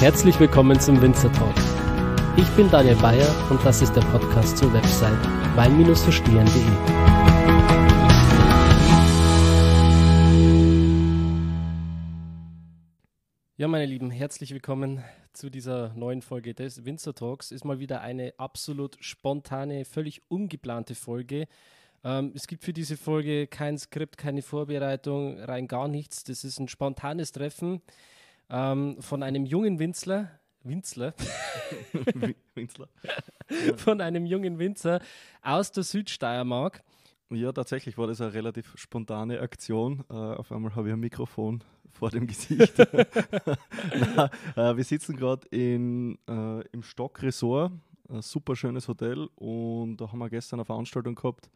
Herzlich willkommen zum Winzer Talk. Ich bin Daniel Bayer und das ist der Podcast zur Website wein-verstehen.de. Lieben, herzlich willkommen zu dieser neuen Folge des Winzer Talks. Ist mal wieder eine absolut spontane, völlig ungeplante Folge. Ähm, es gibt für diese Folge kein Skript, keine Vorbereitung, rein gar nichts. Das ist ein spontanes Treffen ähm, von einem jungen Winzler, Winzler. Winzler. Von einem jungen Winzer aus der Südsteiermark. Ja, tatsächlich war das eine relativ spontane Aktion. Äh, auf einmal habe ich ein Mikrofon vor dem Gesicht. Na, äh, wir sitzen gerade äh, im Stockresort, ein super schönes Hotel und da haben wir gestern eine Veranstaltung gehabt.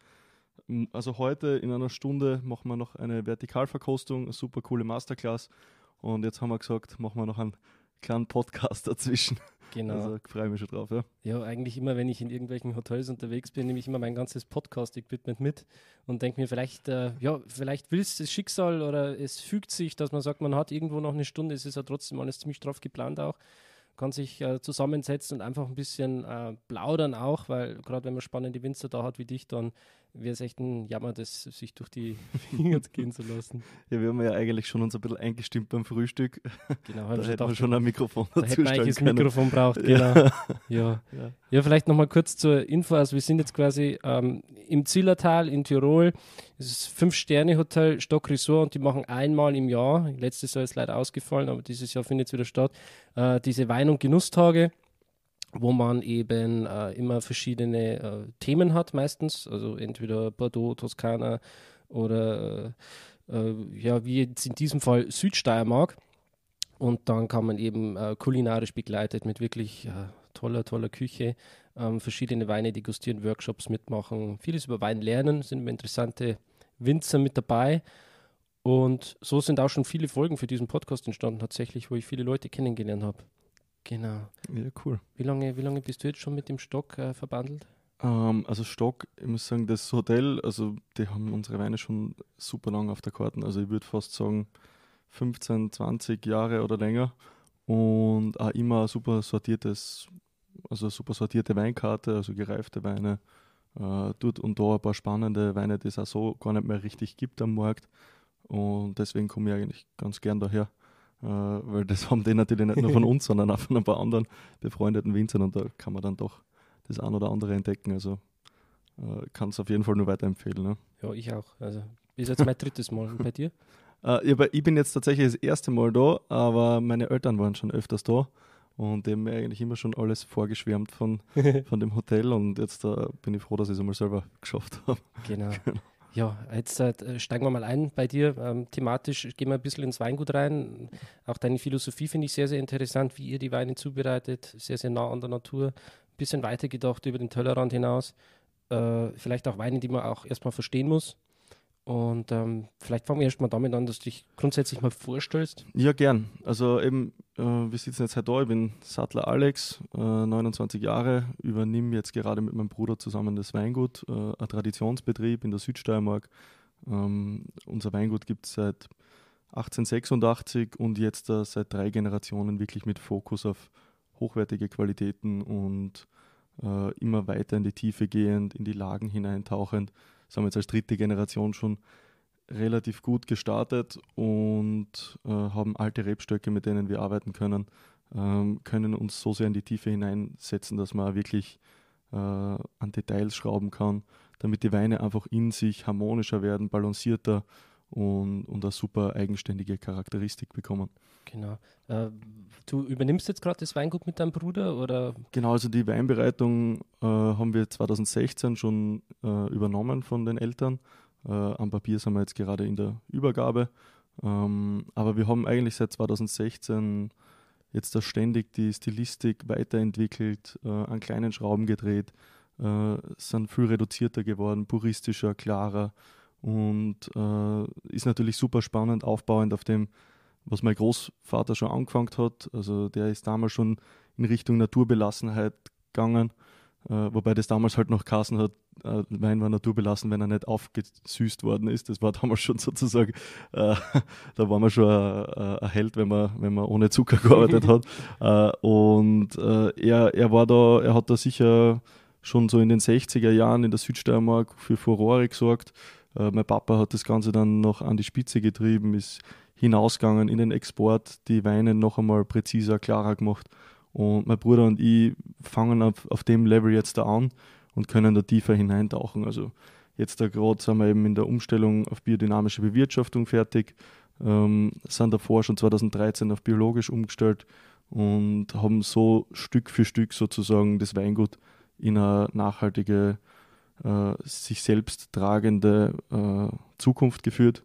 Also heute in einer Stunde machen wir noch eine Vertikalverkostung, eine super coole Masterclass und jetzt haben wir gesagt, machen wir noch einen kleinen Podcast dazwischen. Genau. Also freue mich schon drauf, ja. Ja, eigentlich immer, wenn ich in irgendwelchen Hotels unterwegs bin, nehme ich immer mein ganzes Podcast-Equipment mit und denke mir, vielleicht, äh, ja, vielleicht will es das Schicksal oder es fügt sich, dass man sagt, man hat irgendwo noch eine Stunde, es ist ja trotzdem alles ziemlich drauf geplant auch kann sich äh, zusammensetzen und einfach ein bisschen äh, plaudern auch, weil gerade wenn man spannende Winzer da hat wie dich, dann wäre es echt ein Jammer, das sich durch die Finger gehen zu lassen. Ja, wir haben ja eigentlich schon uns ein bisschen eingestimmt beim Frühstück. Genau, da hätten wir schon ein Mikrofon da dazu hätten wir können. Mikrofon braucht, genau. Ja, ja. ja. ja vielleicht nochmal kurz zur Info. Also wir sind jetzt quasi ähm, im Zillertal in Tirol. Es ist Fünf-Sterne-Hotel, Stock Resort und die machen einmal im Jahr, letztes Jahr ist leider ausgefallen, aber dieses Jahr findet es wieder statt, äh, diese Wein- und Genusstage wo man eben äh, immer verschiedene äh, Themen hat meistens, also entweder Bordeaux, Toskana oder äh, äh ja, wie jetzt in diesem Fall Südsteiermark. Und dann kann man eben äh, kulinarisch begleitet mit wirklich äh, toller, toller Küche ähm, verschiedene Weine degustieren, Workshops mitmachen, vieles über Wein lernen, sind interessante Winzer mit dabei. Und so sind auch schon viele Folgen für diesen Podcast entstanden, tatsächlich, wo ich viele Leute kennengelernt habe. Genau. Ja, cool. Wie lange, wie lange bist du jetzt schon mit dem Stock äh, verbandelt? Ähm, also Stock, ich muss sagen, das Hotel, also die haben unsere Weine schon super lang auf der Karte. Also ich würde fast sagen 15, 20 Jahre oder länger. Und auch immer super sortiertes, also super sortierte Weinkarte, also gereifte Weine. Äh, dort und da ein paar spannende Weine, die es auch so gar nicht mehr richtig gibt am Markt. Und deswegen komme ich eigentlich ganz gern daher. Äh, weil das haben die natürlich nicht nur von uns, sondern auch von ein paar anderen befreundeten Winzern und da kann man dann doch das ein oder andere entdecken. Also äh, kann es auf jeden Fall nur weiterempfehlen. Ne? Ja, ich auch. Also ist jetzt mein drittes Mal bei dir. Äh, ich bin jetzt tatsächlich das erste Mal da, aber meine Eltern waren schon öfters da und die haben mir eigentlich immer schon alles vorgeschwärmt von, von dem Hotel und jetzt äh, bin ich froh, dass ich es einmal selber geschafft habe. Genau. genau. Ja, jetzt äh, steigen wir mal ein bei dir. Ähm, thematisch gehen wir ein bisschen ins Weingut rein. Auch deine Philosophie finde ich sehr, sehr interessant, wie ihr die Weine zubereitet. Sehr, sehr nah an der Natur. Ein bisschen weiter gedacht über den Tellerrand hinaus. Äh, vielleicht auch Weine, die man auch erstmal verstehen muss. Und ähm, vielleicht fangen wir erstmal damit an, dass du dich grundsätzlich mal vorstellst. Ja, gern. Also eben, äh, wir sitzen jetzt heute halt da. Ich bin Sattler Alex, äh, 29 Jahre, übernehme jetzt gerade mit meinem Bruder zusammen das Weingut, äh, ein Traditionsbetrieb in der Südsteiermark. Ähm, unser Weingut gibt es seit 1886 und jetzt äh, seit drei Generationen wirklich mit Fokus auf hochwertige Qualitäten und äh, immer weiter in die Tiefe gehend, in die Lagen hineintauchend sind wir jetzt als dritte Generation schon relativ gut gestartet und äh, haben alte Rebstöcke, mit denen wir arbeiten können, ähm, können uns so sehr in die Tiefe hineinsetzen, dass man wirklich äh, an Details schrauben kann, damit die Weine einfach in sich harmonischer werden, balancierter, und, und eine super eigenständige Charakteristik bekommen. Genau. Äh, du übernimmst jetzt gerade das Weingut mit deinem Bruder oder? Genau, also die Weinbereitung äh, haben wir 2016 schon äh, übernommen von den Eltern. Äh, am Papier sind wir jetzt gerade in der Übergabe. Ähm, aber wir haben eigentlich seit 2016 jetzt da ständig die Stilistik weiterentwickelt, äh, an kleinen Schrauben gedreht, äh, sind viel reduzierter geworden, puristischer, klarer und äh, ist natürlich super spannend, aufbauend auf dem, was mein Großvater schon angefangen hat. Also der ist damals schon in Richtung Naturbelassenheit gegangen, äh, wobei das damals halt noch Kassen hat, äh, Wein war naturbelassen, wenn er nicht aufgesüßt worden ist. Das war damals schon sozusagen, äh, da war man schon äh, ein Held, wenn man, wenn man ohne Zucker gearbeitet hat. Äh, und er, er war da, er hat da sicher schon so in den 60er Jahren in der Südsteiermark für Furore gesorgt äh, mein Papa hat das Ganze dann noch an die Spitze getrieben, ist hinausgegangen in den Export, die Weine noch einmal präziser, klarer gemacht. Und mein Bruder und ich fangen auf, auf dem Level jetzt da an und können da tiefer hineintauchen. Also jetzt da gerade sind wir eben in der Umstellung auf biodynamische Bewirtschaftung fertig, ähm, sind davor schon 2013 auf biologisch umgestellt und haben so Stück für Stück sozusagen das Weingut in eine nachhaltige äh, sich selbst tragende äh, Zukunft geführt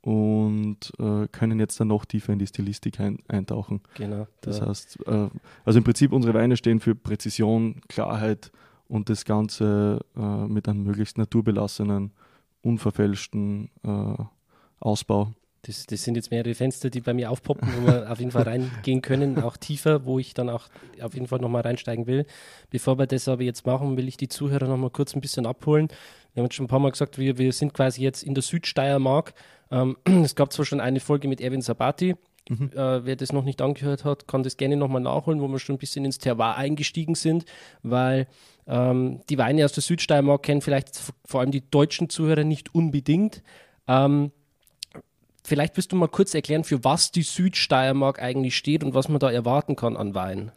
und äh, können jetzt dann noch tiefer in die Stilistik ein, eintauchen. Genau. Das ja. heißt, äh, also im Prinzip unsere Weine stehen für Präzision, Klarheit und das Ganze äh, mit einem möglichst naturbelassenen, unverfälschten äh, Ausbau. Das, das sind jetzt mehrere Fenster, die bei mir aufpoppen, wo wir auf jeden Fall reingehen können, auch tiefer, wo ich dann auch auf jeden Fall nochmal reinsteigen will. Bevor wir das aber jetzt machen, will ich die Zuhörer nochmal kurz ein bisschen abholen. Wir haben jetzt schon ein paar Mal gesagt, wir, wir sind quasi jetzt in der Südsteiermark. Ähm, es gab zwar schon eine Folge mit Erwin Sabati, Mhm. Äh, wer das noch nicht angehört hat, kann das gerne nochmal nachholen, wo wir schon ein bisschen ins Terroir eingestiegen sind, weil ähm, die Weine aus der Südsteiermark kennen vielleicht vor allem die deutschen Zuhörer nicht unbedingt. Ähm, Vielleicht willst du mal kurz erklären, für was die Südsteiermark eigentlich steht und was man da erwarten kann an Wein.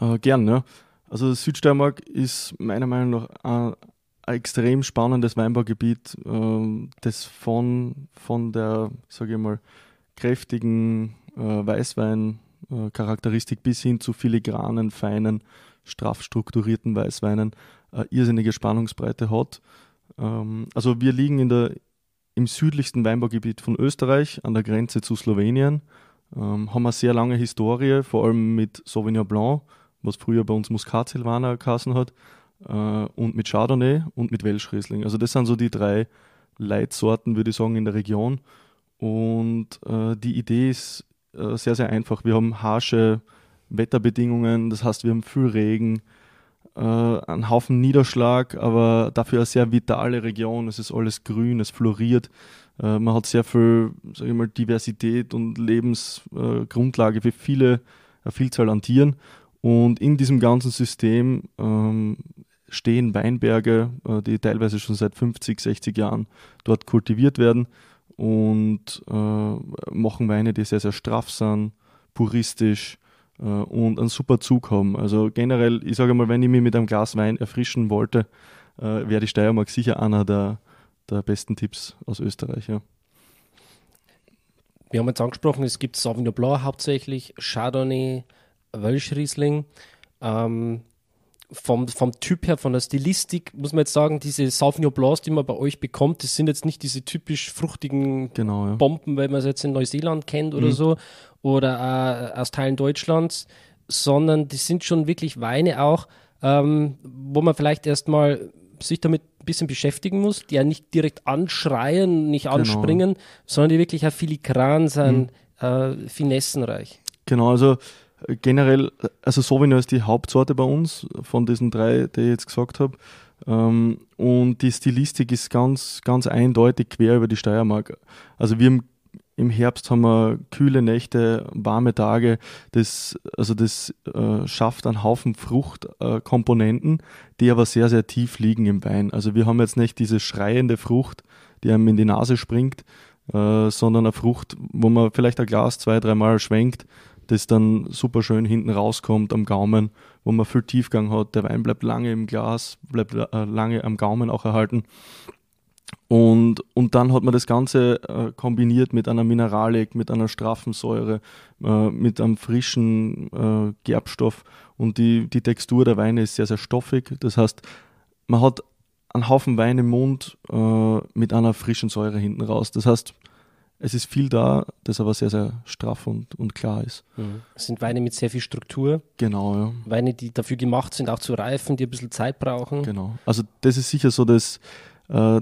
Äh, gern, ja. Also Südsteiermark ist meiner Meinung nach ein, ein extrem spannendes Weinbaugebiet, äh, das von, von der, sage ich mal, kräftigen äh, Weißwein-Charakteristik bis hin zu filigranen, feinen, straff strukturierten Weißweinen äh, irrsinnige Spannungsbreite hat. Ähm, also wir liegen in der im südlichsten Weinbaugebiet von Österreich, an der Grenze zu Slowenien. Ähm, haben eine sehr lange Historie, vor allem mit Sauvignon Blanc, was früher bei uns Muscat Silvaner geheißen hat, äh, und mit Chardonnay und mit Welsh Riesling. Also das sind so die drei Leitsorten, würde ich sagen, in der Region. Und äh, die Idee ist äh, sehr, sehr einfach. Wir haben harsche Wetterbedingungen, das heißt, wir haben viel Regen, äh, einen Haufen Niederschlag, aber dafür eine sehr vitale Region. Es ist alles grün, es floriert. Äh, man hat sehr viel sag ich mal, Diversität und Lebensgrundlage äh, für viele, eine Vielzahl an Tieren. Und in diesem ganzen System ähm, stehen Weinberge, äh, die teilweise schon seit 50, 60 Jahren dort kultiviert werden und äh, machen Weine, die sehr, sehr straff sind, puristisch, äh, und einen super Zug haben. Also generell, ich sage mal, wenn ich mich mit einem Glas Wein erfrischen wollte, äh, wäre die Steiermark sicher einer der, der besten Tipps aus Österreich. Ja. Wir haben jetzt angesprochen, es gibt Sauvignon Blanc hauptsächlich, Chardonnay, Wölschriesling. Ähm, vom, vom Typ her, von der Stilistik, muss man jetzt sagen, diese Sauvignon Blancs, die man bei euch bekommt, das sind jetzt nicht diese typisch fruchtigen genau, ja. Bomben, weil man es jetzt in Neuseeland kennt oder mhm. so, oder äh, aus Teilen Deutschlands, sondern die sind schon wirklich Weine auch, ähm, wo man vielleicht erstmal sich damit ein bisschen beschäftigen muss, die ja nicht direkt anschreien, nicht genau. anspringen, sondern die wirklich auch filigran sind, mhm. äh, finessenreich. Genau, also generell, also Sauvignon ist die Hauptsorte bei uns, von diesen drei, die ich jetzt gesagt habe. Ähm, und die Stilistik ist ganz, ganz eindeutig quer über die Steiermark. Also wir im, im Herbst haben wir kühle Nächte, warme Tage. Das, also das äh, schafft einen Haufen Fruchtkomponenten, äh, die aber sehr, sehr tief liegen im Wein. Also wir haben jetzt nicht diese schreiende Frucht, die einem in die Nase springt, äh, sondern eine Frucht, wo man vielleicht ein Glas zwei, dreimal schwenkt das dann super schön hinten rauskommt am Gaumen, wo man viel Tiefgang hat. Der Wein bleibt lange im Glas, bleibt äh, lange am Gaumen auch erhalten. Und, und dann hat man das Ganze äh, kombiniert mit einer Mineralik, mit einer straffen Säure, äh, mit einem frischen äh, Gerbstoff. Und die, die Textur der Weine ist sehr, sehr stoffig. Das heißt, man hat einen Haufen Wein im Mund äh, mit einer frischen Säure hinten raus. Das heißt, es ist viel da, das aber sehr, sehr straff und, und klar ist. Mhm. Es sind Weine mit sehr viel Struktur. Genau, ja. Weine, die dafür gemacht sind, auch zu reifen, die ein bisschen Zeit brauchen. Genau. Also das ist sicher so das, äh,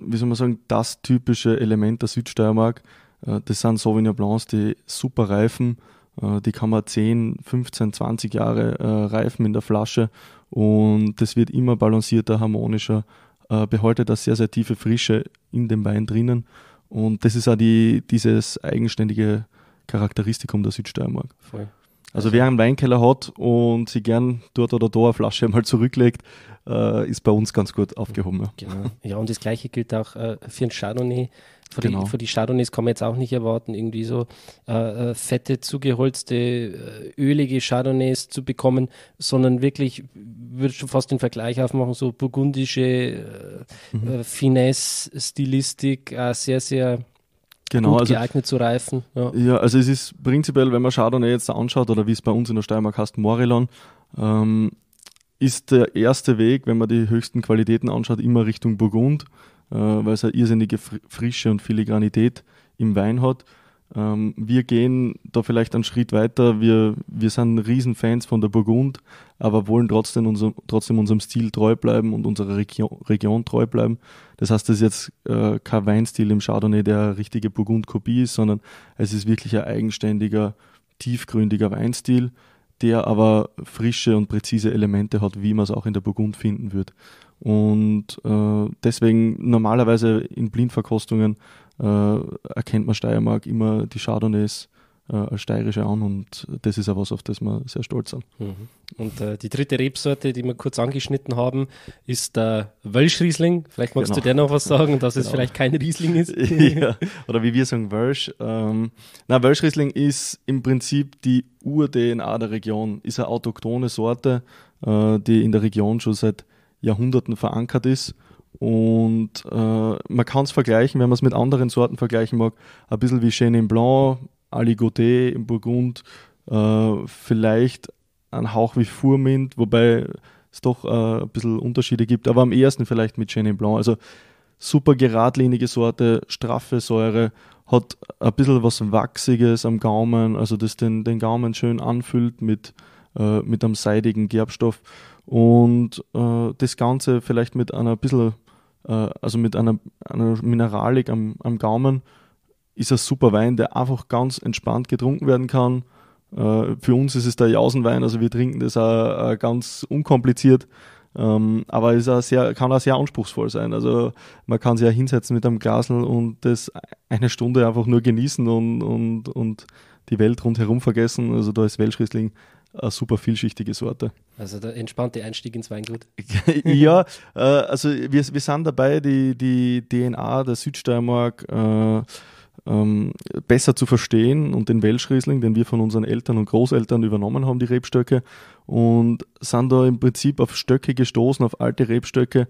wie soll man sagen, das typische Element der Südsteiermark. Äh, das sind Sauvignon Blancs, die super reifen. Äh, die kann man 10, 15, 20 Jahre äh, reifen in der Flasche und das wird immer balancierter, harmonischer. Äh, behaltet eine sehr, sehr tiefe Frische in dem Wein drinnen und das ist auch die, dieses eigenständige Charakteristikum der Südsteiermark. Voll. Also wer einen Weinkeller hat und sie gern dort oder da eine Flasche mal zurücklegt, äh, ist bei uns ganz gut aufgehoben. Ja. Genau. Ja, und das gleiche gilt auch äh, für den Chardonnay. Für, genau. die, für die Chardonnays kann man jetzt auch nicht erwarten, irgendwie so äh, äh fette, zugeholzte, äh, ölige Chardonnays zu bekommen, sondern wirklich, würde schon fast den Vergleich aufmachen, so burgundische äh, mhm. Äh, Finesse-Stilistik, äh, sehr, sehr genau, gut also, geeignet zu reifen. Ja. ja. also es ist prinzipiell, wenn man Chardonnay eh jetzt anschaut oder wie es bei uns in der Steiermark heißt, Morillon, ähm, ist der erste Weg, wenn man die höchsten Qualitäten anschaut, immer Richtung Burgund, äh, weil es eine irrsinnige Frische und Filigranität im Wein hat. Ähm, wir gehen da vielleicht einen Schritt weiter. Wir, wir sind Riesenfans von der Burgund aber wollen trotzdem, unser, trotzdem unserem Stil treu bleiben und unserer Region, Region treu bleiben. Das heißt, das ist jetzt äh, kein Weinstil im Chardonnay, der richtige Burgund-Kopie ist, sondern es ist wirklich ein eigenständiger, tiefgründiger Weinstil, der aber frische und präzise Elemente hat, wie man es auch in der Burgund finden wird. Und äh, deswegen normalerweise in Blindverkostungen äh, erkennt man Steiermark immer die Chardonnays äh, als steirische an und das ist auch was, auf das wir sehr stolz sind. Mhm. Und äh, die dritte Rebsorte, die wir kurz angeschnitten haben, ist der Wölschriesling. Vielleicht magst genau. du der noch was sagen, dass genau. es vielleicht kein Riesling ist. ja. Oder wie wir sagen, Wölsch. Ähm, na, Wölschriesling ist im Prinzip die Ur-DNA der Region, ist eine autochthone Sorte, äh, die in der Region schon seit Jahrhunderten verankert ist. Und äh, man kann es vergleichen, wenn man es mit anderen Sorten vergleichen mag, ein bisschen wie Chenin Blanc, Aligoté im Burgund, äh, vielleicht ein Hauch wie Furmint, wobei es doch äh, ein bisschen Unterschiede gibt, aber am ersten vielleicht mit Chenin Blanc. Also super geradlinige Sorte, straffe Säure, hat ein bisschen was Wachsiges am Gaumen, also das den, den Gaumen schön anfüllt mit, äh, mit einem seidigen Gerbstoff. Und äh, das Ganze vielleicht mit einer bisschen, äh, also mit einer, einer Mineralik am, am Gaumen ist ein super Wein, der einfach ganz entspannt getrunken werden kann. Äh, für uns ist es der Jausenwein, also wir trinken das auch äh, ganz unkompliziert. Ähm, aber es kann auch sehr anspruchsvoll sein. Also man kann sich ja hinsetzen mit einem Glasl und das eine Stunde einfach nur genießen und, und, und die Welt rundherum vergessen. Also da ist Welschriesling eine super vielschichtige Sorte. Also der entspannte Einstieg ins Weingut. ja, äh, also wir, wir sind dabei, die, die DNA der Südsteiermark äh, ähm, besser zu verstehen und den Welschriesling, den wir von unseren Eltern und Großeltern übernommen haben, die Rebstöcke, und sind da im Prinzip auf Stöcke gestoßen, auf alte Rebstöcke,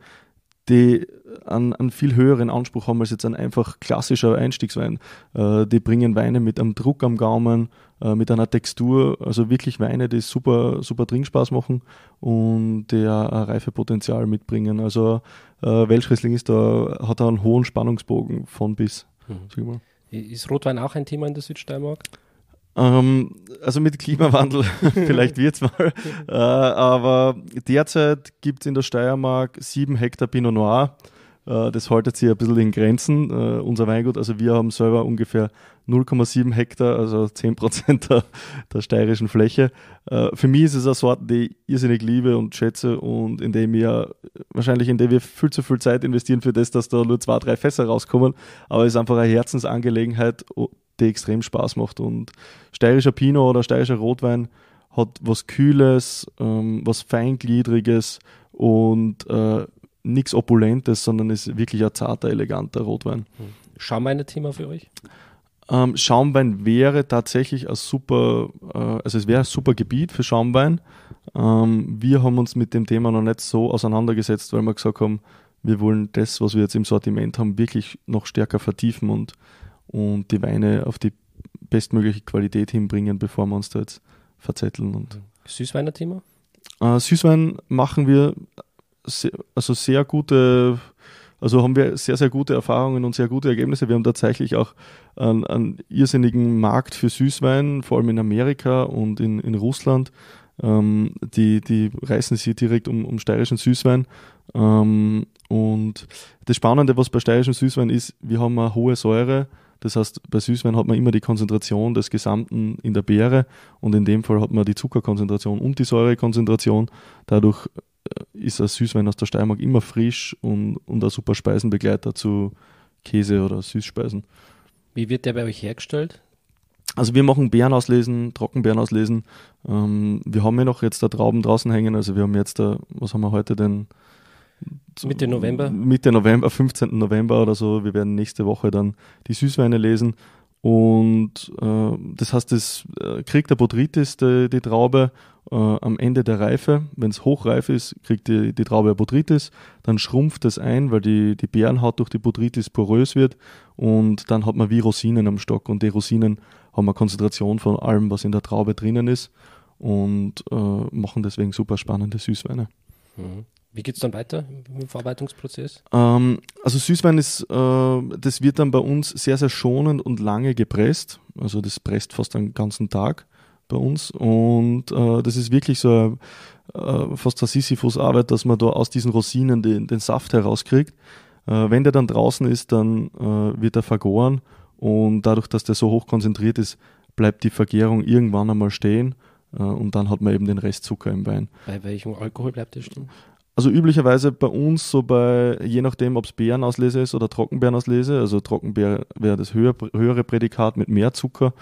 die einen, einen viel höheren Anspruch haben als jetzt ein einfach klassischer Einstiegswein. Äh, die bringen Weine mit einem Druck am Gaumen, äh, mit einer Textur, also wirklich Weine, die super, super Trinkspaß machen und die ein Reifepotenzial mitbringen. Also äh, Welschriesling ist da, hat da einen hohen Spannungsbogen von bis. Mhm. Ist Rotwein auch ein Thema in der Südsteiermark? Ähm, also mit Klimawandel vielleicht wird es mal. äh, aber derzeit gibt es in der Steiermark sieben Hektar Pinot Noir. Äh, das haltet sich ein bisschen in Grenzen, äh, unser Weingut. Also wir haben selber ungefähr 0,7 Hektar, also 10 Prozent der, der, steirischen Fläche. Äh, für mich ist es eine Sorte, die ich irrsinnig liebe und schätze und in dem wir wahrscheinlich, in der wir viel zu viel Zeit investieren für das, dass da nur zwei, drei Fässer rauskommen. Aber es ist einfach eine Herzensangelegenheit, die extrem Spaß macht. Und steirischer Pinot oder steirischer Rotwein hat was Kühles, ähm, was Feingliedriges und nichts Opulentes, sondern ist wirklich ein zarter, eleganter Rotwein. Hm. Schaumwein ein Thema für euch? Ähm, Schaumwein wäre tatsächlich ein super, äh, also es wäre ein super Gebiet für Schaumwein. Ähm, wir haben uns mit dem Thema noch nicht so auseinandergesetzt, weil wir gesagt haben, wir wollen das, was wir jetzt im Sortiment haben, wirklich noch stärker vertiefen und, und die Weine auf die bestmögliche Qualität hinbringen, bevor wir uns da jetzt verzetteln. Und Süßweiner-Thema? Äh, Süßwein machen wir sehr, also sehr gute, also haben wir sehr, sehr gute Erfahrungen und sehr gute Ergebnisse. Wir haben tatsächlich auch einen, einen irrsinnigen Markt für Süßwein, vor allem in Amerika und in, in Russland. Ähm, die, die reißen sich direkt um, um steirischen Süßwein. Ähm, und das Spannende, was bei steirischem Süßwein ist, wir haben eine hohe Säure. Das heißt, bei Süßwein hat man immer die Konzentration des Gesamten in der Beere und in dem Fall hat man die Zuckerkonzentration und die Säurekonzentration. Dadurch äh, ist ein Süßwein aus der Steiermark immer frisch und, und ein super Speisenbegleiter zu Käse oder Süßspeisen. Wie wird der bei euch hergestellt? Also wir machen Beeren auslesen, Trockenbeeren auslesen. Ähm, wir haben ja noch jetzt da Trauben draußen hängen. Also wir haben jetzt da, was haben wir heute denn? Mitte November? Mitte November, 15. November oder so. Wir werden nächste Woche dann die Süßweine lesen und äh, das heißt, das äh, kriegt der Botrytis die, die Traube äh, am Ende der Reife. Wenn es hochreif ist, kriegt die, die Traube Botrytis. Dann schrumpft das ein, weil die, die Bärenhaut durch die Botrytis porös wird. Und dann hat man wie Rosinen am Stock. Und die Rosinen haben eine Konzentration von allem, was in der Traube drinnen ist. Und äh, machen deswegen super spannende Süßweine. Mhm. Wie geht es dann weiter im Verarbeitungsprozess? Ähm, also Süßwein ist, äh, das wird dann bei uns sehr, sehr schonend und lange gepresst. Also das presst fast den ganzen Tag bei uns. Und äh, das ist wirklich so äh, fast eine Sisyphus-Arbeit, dass man da aus diesen Rosinen den, den Saft herauskriegt. Äh, wenn der dann draußen ist, dann äh, wird er vergoren. Und dadurch, dass der so hoch konzentriert ist, bleibt die Vergärung irgendwann einmal stehen äh, und dann hat man eben den Rest Zucker im Wein. Bei welchem Alkohol bleibt der stehen? Also üblicherweise bei uns so bei, je nachdem, ob es Beerenauslese ist oder Trockenbeerenauslese, also Trockenbeer wäre das höher, höhere Prädikat mit mehr Zucker,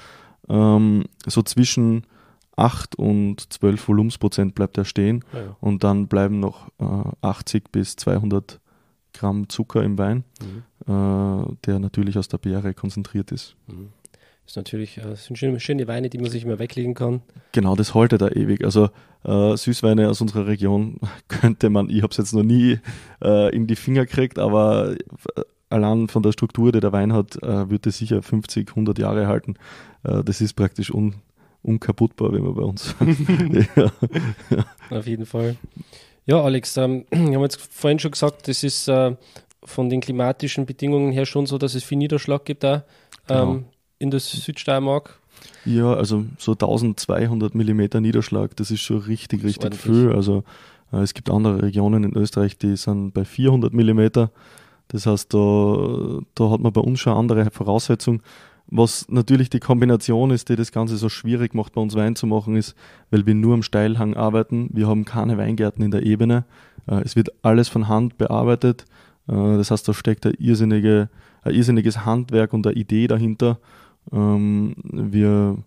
ähm, so zwischen 8 und 12 Volumensprozent bleibt er stehen ja, ah, ja. und dann bleiben noch äh, 80 bis 200 Gramm Zucker im Wein, mhm. äh, der natürlich aus der Beere konzentriert ist. Mhm ist natürlich äh, sind schöne, schöne, Weine, die man sich immer weglegen kann. Genau, das haltet da ewig. Also äh, Süßweine aus unserer Region könnte man, ich habe es jetzt noch nie äh, in die Finger gekriegt, aber äh, allein von der Struktur, die der Wein hat, äh, wird es sicher 50, 100 Jahre halten. Äh, das ist praktisch un, unkaputtbar, wenn man bei uns. ja. Auf jeden Fall. Ja, Alex, ähm, wir haben jetzt vorhin schon gesagt, das ist äh, von den klimatischen Bedingungen her schon so, dass es viel Niederschlag gibt da. Genau. Ähm, in der Südsteiermark? Ja, also so 1200 mm Niederschlag, das ist schon richtig, das richtig viel. Also äh, es gibt andere Regionen in Österreich, die sind bei 400 mm. Das heißt, da, da hat man bei uns schon andere Voraussetzungen. Was natürlich die Kombination ist, die das Ganze so schwierig macht, bei uns Wein zu machen, ist, weil wir nur am Steilhang arbeiten. Wir haben keine Weingärten in der Ebene. Äh, es wird alles von Hand bearbeitet. Äh, das heißt, da steckt ein, irrsinnige, ein irrsinniges Handwerk und eine Idee dahinter. Ähm, wir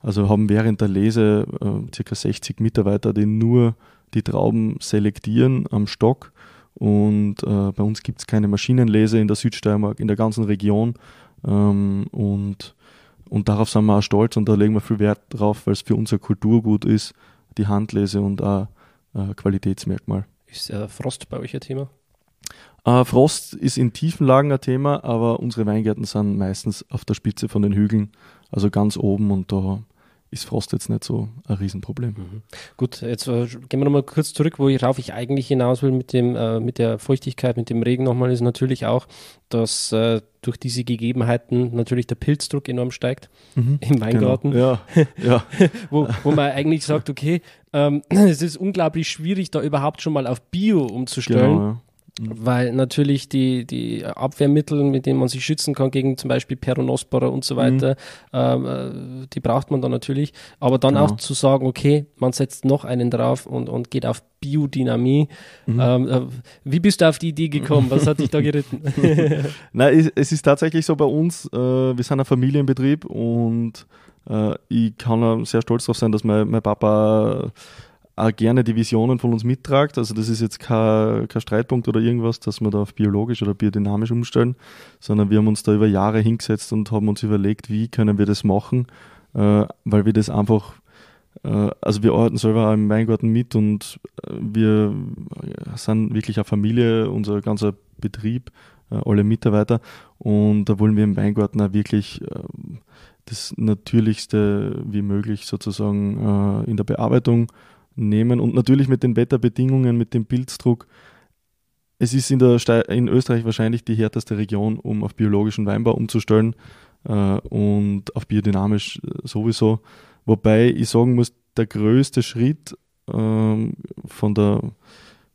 also haben während der Lese äh, ca. 60 Mitarbeiter, die nur die Trauben selektieren am Stock. Und äh, bei uns gibt es keine Maschinenlese in der Südsteiermark, in der ganzen Region. Ähm, und, und darauf sind wir auch stolz und da legen wir viel Wert drauf, weil es für unser Kulturgut ist, die Handlese und auch äh, Qualitätsmerkmal. Ist äh, Frost bei euch ein Thema? Äh, Frost ist in tiefen Lagen ein Thema, aber unsere Weingärten sind meistens auf der Spitze von den Hügeln, also ganz oben und da ist Frost jetzt nicht so ein Riesenproblem. Mhm. Gut, jetzt äh, gehen wir nochmal kurz zurück, worauf ich eigentlich hinaus will mit, dem, äh, mit der Feuchtigkeit, mit dem Regen nochmal, ist natürlich auch, dass äh, durch diese Gegebenheiten natürlich der Pilzdruck enorm steigt mhm. im Weingarten. Genau. Ja. ja. wo, wo man eigentlich sagt, okay, ähm, es ist unglaublich schwierig, da überhaupt schon mal auf Bio umzustellen. Genau, ja. Weil natürlich die, die Abwehrmittel, mit denen man sich schützen kann, gegen zum Beispiel Peronospora und so weiter, mhm. äh, die braucht man dann natürlich. Aber dann genau. auch zu sagen, okay, man setzt noch einen drauf und, und geht auf Biodynamie. Mhm. Ähm, äh, wie bist du auf die Idee gekommen? Was hat dich da geritten? Nein, es ist tatsächlich so bei uns, äh, wir sind ein Familienbetrieb und äh, ich kann sehr stolz darauf sein, dass mein, mein Papa auch gerne die Visionen von uns mittragt. Also das ist jetzt kein, kein Streitpunkt oder irgendwas, dass wir da auf biologisch oder biodynamisch umstellen, sondern wir haben uns da über Jahre hingesetzt und haben uns überlegt, wie können wir das machen, äh, weil wir das einfach, äh, also wir arbeiten selber auch im Weingarten mit und äh, wir sind wirklich eine Familie, unser ganzer Betrieb, äh, alle Mitarbeiter und da wollen wir im Weingarten auch wirklich äh, das Natürlichste wie möglich sozusagen äh, in der Bearbeitung nehmen und natürlich mit den Wetterbedingungen, mit dem Pilzdruck. Es ist in, der in Österreich wahrscheinlich die härteste Region, um auf biologischen Weinbau umzustellen äh, und auf biodynamisch äh, sowieso. Wobei ich sagen muss, der größte Schritt ähm, von der,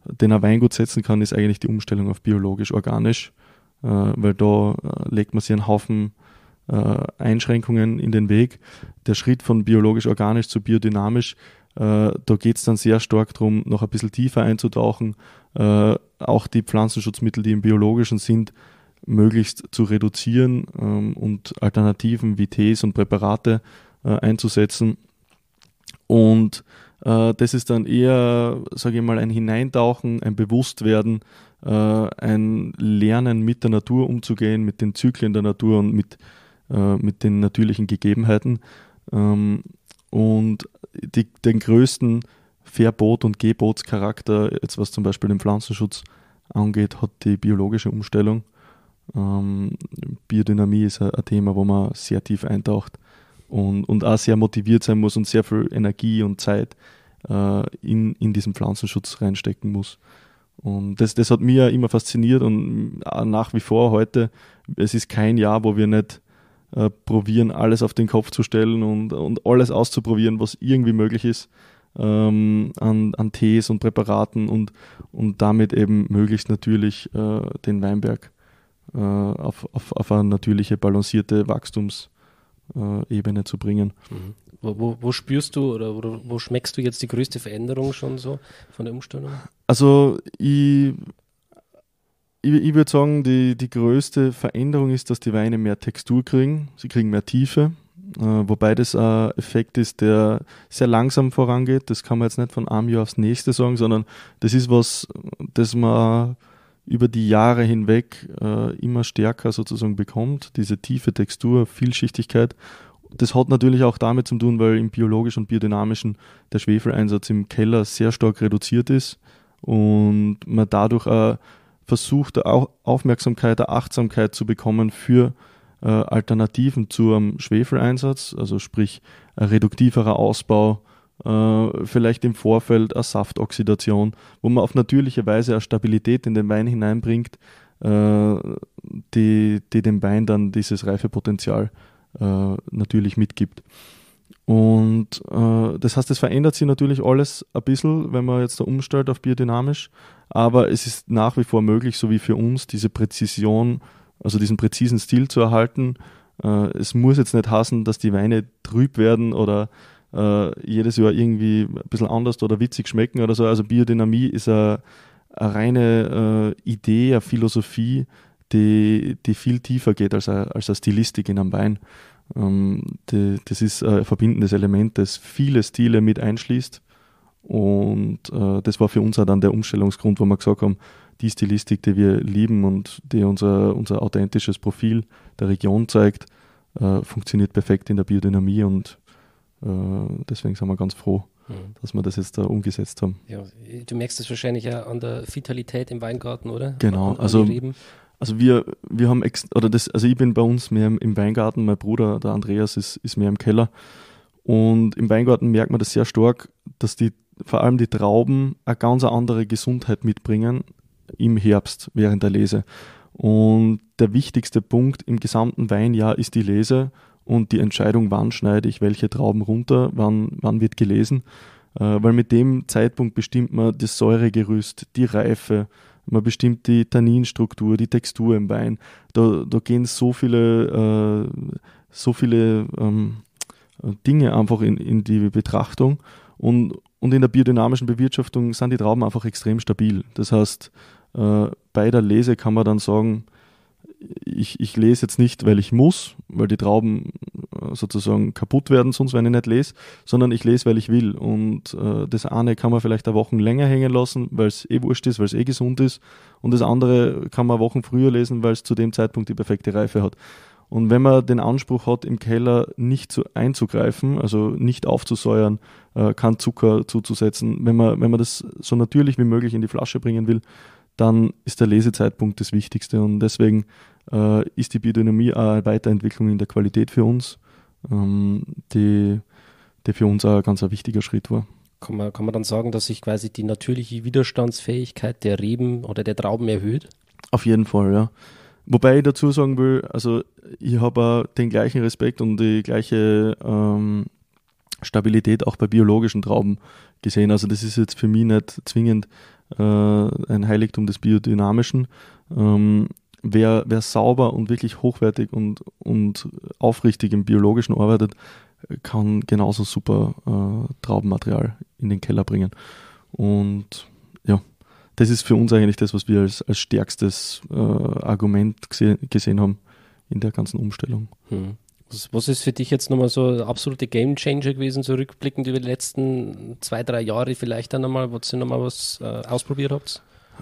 den ein Weingut setzen kann, ist eigentlich die Umstellung auf biologisch organisch, äh, weil da äh, legt man sich einen Haufen äh, Einschränkungen in den Weg. Der Schritt von biologisch organisch zu biodynamisch äh, da geht es dann sehr stark darum, noch ein bisschen tiefer einzutauchen, äh, auch die Pflanzenschutzmittel, die im biologischen sind, möglichst zu reduzieren ähm, und Alternativen wie Tees und Präparate äh, einzusetzen. Und das ist dann eher, sage ich mal, ein Hineintauchen, ein Bewusstwerden, ein Lernen mit der Natur umzugehen, mit den Zyklen der Natur und mit, mit den natürlichen Gegebenheiten. Ähm, und die, den größten Verbot- und Gebotscharakter, jetzt was zum Beispiel den Pflanzenschutz angeht, hat die biologische Umstellung. Ähm, Biodynamie ist ein, Thema, wo man sehr tief eintaucht und, und auch sehr motiviert sein muss und sehr viel Energie und Zeit äh, in, in diesen Pflanzenschutz reinstecken muss. Und das, das hat mich ja immer fasziniert und nach wie vor heute, es ist kein Jahr, wo wir nicht äh, probieren, alles auf den Kopf zu stellen und, und alles auszuprobieren, was irgendwie möglich ist ähm, an, an Tees und Präparaten und, und damit eben möglichst natürlich äh, den Weinberg äh, auf, auf, auf eine natürliche, balancierte Wachstumsebene äh, zu bringen. Mhm. Wo, wo, wo, spürst du oder wo, wo schmeckst du jetzt die größte Veränderung schon so von der Umstellung? Also ich ich, ich würde sagen, die, die größte Veränderung ist, dass die Weine mehr Textur kriegen, sie kriegen mehr Tiefe, äh, wobei das ein Effekt ist, der sehr langsam vorangeht. Das kann man jetzt nicht von einem Jahr aufs nächste sagen, sondern das ist was, das man über die Jahre hinweg äh, immer stärker sozusagen bekommt, diese tiefe Textur, Vielschichtigkeit. Das hat natürlich auch damit zu tun, weil im biologischen und biodynamischen der Schwefeleinsatz im Keller sehr stark reduziert ist und man dadurch auch äh, versucht, Aufmerksamkeit, Achtsamkeit zu bekommen für äh, Alternativen zum Schwefeleinsatz, also sprich ein reduktiverer Ausbau, äh, vielleicht im Vorfeld eine Saftoxidation, wo man auf natürliche Weise eine Stabilität in den Wein hineinbringt, äh, die, die dem Wein dann dieses Reifepotenzial äh, natürlich mitgibt. Und äh, das heißt, es verändert sich natürlich alles ein bisschen, wenn man jetzt da umstellt auf biodynamisch, aber es ist nach wie vor möglich, so wie für uns, diese Präzision, also diesen präzisen Stil zu erhalten. Äh, es muss jetzt nicht hassen, dass die Weine trüb werden oder äh, jedes Jahr irgendwie ein bisschen anders oder witzig schmecken oder so. Also Biodynamie ist eine, eine reine äh, Idee, eine Philosophie, die, die viel tiefer geht als eine, als eine Stilistik in einem Wein. Ähm, die, das ist ein verbindendes Element, das viele Stile mit einschließt und äh, das war für uns auch dann der Umstellungsgrund, wo wir gesagt haben, die Stilistik, die wir lieben und die unser, unser authentisches Profil der Region zeigt, äh, funktioniert perfekt in der Biodynamie und äh, deswegen sind wir ganz froh, mhm. dass wir das jetzt da umgesetzt haben. Ja, du merkst es wahrscheinlich ja an der Vitalität im Weingarten, oder? Genau, an, an also, also wir, wir haben, oder das, also ich bin bei uns mehr im, im Weingarten, mein Bruder, der Andreas, ist, ist mehr im Keller. Und im Weingarten merkt man das sehr stark, dass die vor allem die Trauben eine ganz andere Gesundheit mitbringen im Herbst während der Lese. Und der wichtigste Punkt im gesamten Weinjahr ist die Lese und die Entscheidung, wann schneide ich welche Trauben runter, wann, wann wird gelesen. Äh, weil mit dem Zeitpunkt bestimmt man das Säuregerüst, die Reife, man bestimmt die Tanninstruktur, die Textur im Wein. Da, da gehen so viele, äh, so viele ähm, Dinge einfach in, in die Betrachtung. Und, und in der biodynamischen Bewirtschaftung sind die Trauben einfach extrem stabil. Das heißt, äh, bei der Lese kann man dann sagen, ich, ich lese jetzt nicht, weil ich muss, weil die Trauben äh, sozusagen kaputt werden, sonst wenn ich nicht lese, sondern ich lese, weil ich will. Und äh, das eine kann man vielleicht eine Woche länger hängen lassen, weil es eh wurscht ist, weil es eh gesund ist. Und das andere kann man Wochen früher lesen, weil es zu dem Zeitpunkt die perfekte Reife hat. Und wenn man den Anspruch hat, im Keller nicht zu, einzugreifen, also nicht aufzusäuern, äh, keinen Zucker zuzusetzen, wenn man, wenn man das so natürlich wie möglich in die Flasche bringen will, dann ist der Lesezeitpunkt das Wichtigste. Und deswegen äh, ist die Biodynamie eine Weiterentwicklung in der Qualität für uns, ähm, die, die für uns auch ein ganz ein wichtiger Schritt war. Kann man, kann man dann sagen, dass sich quasi die natürliche Widerstandsfähigkeit der Reben oder der Trauben erhöht? Auf jeden Fall, ja. Wobei ich dazu sagen will, also ich habe den gleichen Respekt und die gleiche ähm, Stabilität auch bei biologischen Trauben gesehen. Also das ist jetzt für mich nicht zwingend äh, ein Heiligtum des Biodynamischen. Ähm, wer, wer sauber und wirklich hochwertig und, und aufrichtig im Biologischen arbeitet, kann genauso super äh, Traubenmaterial in den Keller bringen. Und ja, das ist für uns eigentlich das, was wir als, als stärkstes äh, Argument gse gesehen haben in der ganzen Umstellung. Hm. Was, was, ist für dich jetzt nochmal so der absolute Game Changer gewesen, so über die letzten zwei, drei Jahre vielleicht dann nochmal, wo ihr nochmal was äh, ausprobiert habt?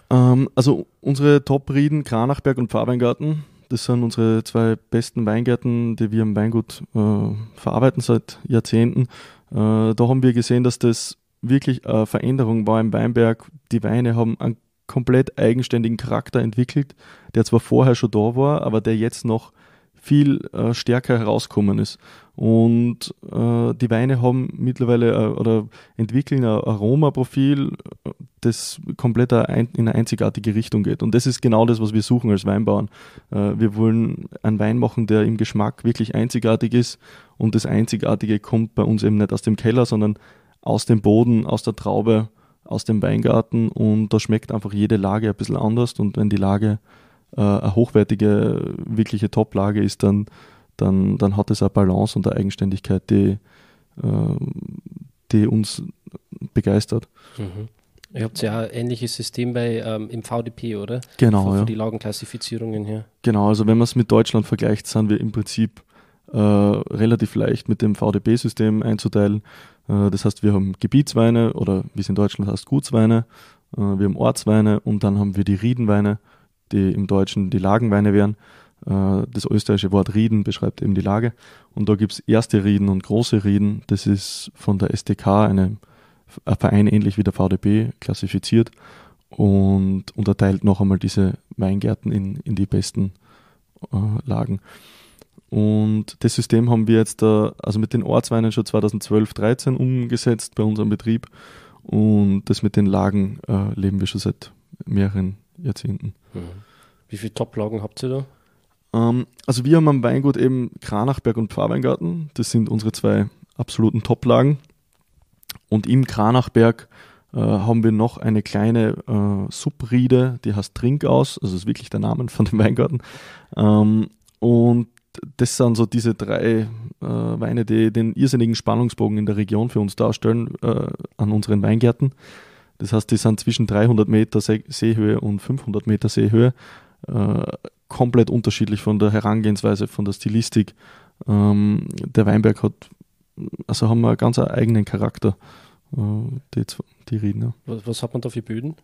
Ähm, also unsere Top-Rieden Kranachberg und Pfarrweingarten, das sind unsere zwei besten Weingärten, die wir im Weingut äh, verarbeiten seit Jahrzehnten. Äh, da haben wir gesehen, dass das wirklich eine Veränderung war im Weinberg. Die Weine haben einen komplett eigenständigen Charakter entwickelt, der zwar vorher schon da war, aber der jetzt noch viel äh, stärker herauskommen ist. Und äh, die Weine haben mittlerweile äh, oder entwickeln ein Aromaprofil, äh, das komplett ein, in eine einzigartige Richtung geht. Und das ist genau das, was wir suchen als Weinbauern. Äh, wir wollen einen Wein machen, der im Geschmack wirklich einzigartig ist. Und das Einzigartige kommt bei uns eben nicht aus dem Keller, sondern aus dem Boden, aus der Traube, aus dem Weingarten und da schmeckt einfach jede Lage ein bisschen anders und wenn die Lage äh, eine hochwertige, wirkliche Top-Lage ist, dann, dann, dann hat es eine Balance und eine Eigenständigkeit, die, äh, die uns begeistert. Mhm. Ihr habt ja ein ähnliches System bei ähm, im VDP, oder? Genau. Von, ja. die Lagenklassifizierungen hier. Genau, also wenn man es mit Deutschland vergleicht, sind wir im Prinzip äh, relativ leicht mit dem vdb system einzuteilen. Äh, das heißt, wir haben Gebietsweine oder wie es in Deutschland heißt, Gutsweine, äh, wir haben Ortsweine und dann haben wir die Riedenweine, die im Deutschen die Lagenweine wären. Äh, das österreichische Wort Rieden beschreibt eben die Lage. Und da gibt es erste Rieden und große Rieden. Das ist von der STK, einem Verein ähnlich wie der VDB, klassifiziert und unterteilt noch einmal diese Weingärten in, in die besten äh, Lagen. Und das System haben wir jetzt da, also mit den Ortsweinen schon 2012, 13 umgesetzt bei unserem Betrieb. Und das mit den Lagen äh, leben wir schon seit mehreren Jahrzehnten. Mhm. Wie viele Top-Lagen habt ihr da? Ähm, also wir haben am Weingut eben Kranachberg und Pfarrweingarten. Das sind unsere zwei absoluten Top-Lagen. Und im Kranachberg äh, haben wir noch eine kleine äh, Subriede, die heißt Trinkaus. Also, das ist wirklich der Name von dem Weingarten. Ähm, und das sind so diese drei äh, Weine, die den irrsinnigen Spannungsbogen in der Region für uns darstellen, äh, an unseren Weingärten. Das heißt, die sind zwischen 300 Meter See Seehöhe und 500 Meter Seehöhe. Äh, komplett unterschiedlich von der Herangehensweise, von der Stilistik. Ähm, der Weinberg hat, also haben wir einen ganz eigenen Charakter, äh, die, die Rieden. Ja. Was, was hat man da für Böden?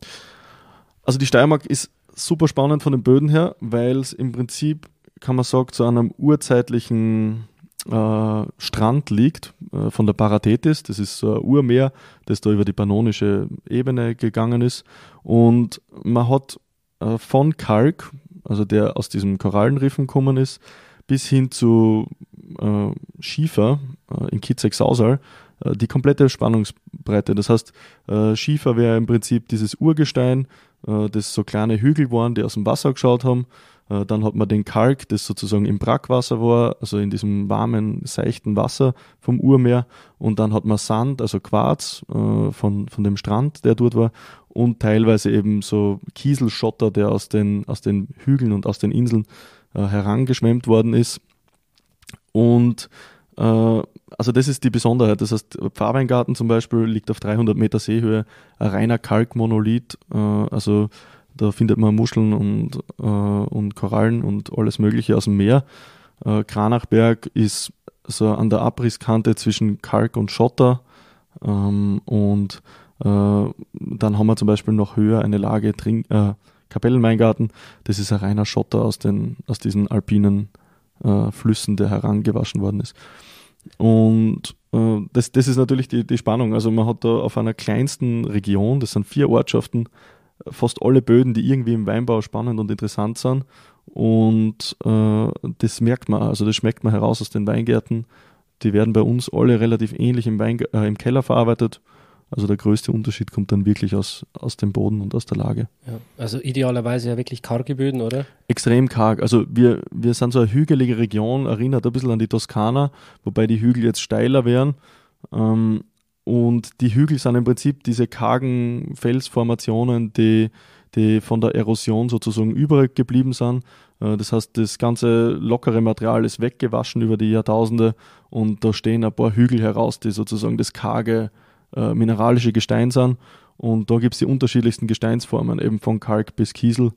Also die Steiermark ist super spannend von den Böden her, weil es im Prinzip kann man sagen, zu einem urzeitlichen äh, Strand liegt, äh, von der Paratetis, das ist so ein Urmeer, das da über die pannonische Ebene gegangen ist. Und man hat äh, von Kalk, also der aus diesem Korallenriffen gekommen ist, bis hin zu äh, Schiefer äh, in Kitzek-Sausal, äh, die komplette Spannungsbreite. Das heißt, Schiefer wäre im Prinzip dieses Urgestein, das so kleine Hügel waren, die aus dem Wasser geschaut haben. Äh, dann hat man den Kalk, das sozusagen im Brackwasser war, also in diesem warmen, seichten Wasser vom Urmeer. Und dann hat man Sand, also Quarz äh, von, von dem Strand, der dort war. Und teilweise eben so Kieselschotter, der aus den, aus den Hügeln und aus den Inseln äh, herangeschwemmt worden ist. Und äh, also das ist die Besonderheit. Das heißt, Pfarrweingarten zum Beispiel liegt auf 300 Meter Seehöhe, ein reiner Kalkmonolith, also da findet man Muscheln und, äh, und Korallen und alles Mögliche aus dem Meer. Äh, Kranachberg ist so an der Abrisskante zwischen Kalk und Schotter. Ähm, und äh, dann haben wir zum Beispiel noch höher eine Lage Trink äh, Kapellenweingarten. Das ist ein reiner Schotter aus, den, aus diesen alpinen äh, Flüssen, der herangewaschen worden ist. Und äh, das, das ist natürlich die, die Spannung. Also man hat da auf einer kleinsten Region, das sind vier Ortschaften, fast alle Böden, die irgendwie im Weinbau spannend und interessant sind. Und äh, das merkt man, also das schmeckt man heraus aus den Weingärten. Die werden bei uns alle relativ ähnlich im, Wein, äh, im Keller verarbeitet. Also der größte Unterschied kommt dann wirklich aus, aus dem Boden und aus der Lage. Ja, also idealerweise ja wirklich karge Böden, oder? Extrem karg. Also wir, wir sind so eine hügelige Region, erinnert ein bisschen an die Toskana, wobei die Hügel jetzt steiler wären. Ähm, und die Hügel sind im Prinzip diese kargen Felsformationen, die, die von der Erosion sozusagen übrig geblieben sind. Äh, das heißt, das ganze lockere Material ist weggewaschen über die Jahrtausende und da stehen ein paar Hügel heraus, die sozusagen das karge äh, mineralische Gestein sind. Und da gibt es die unterschiedlichsten Gesteinsformen, eben von Kalk bis Kiesel.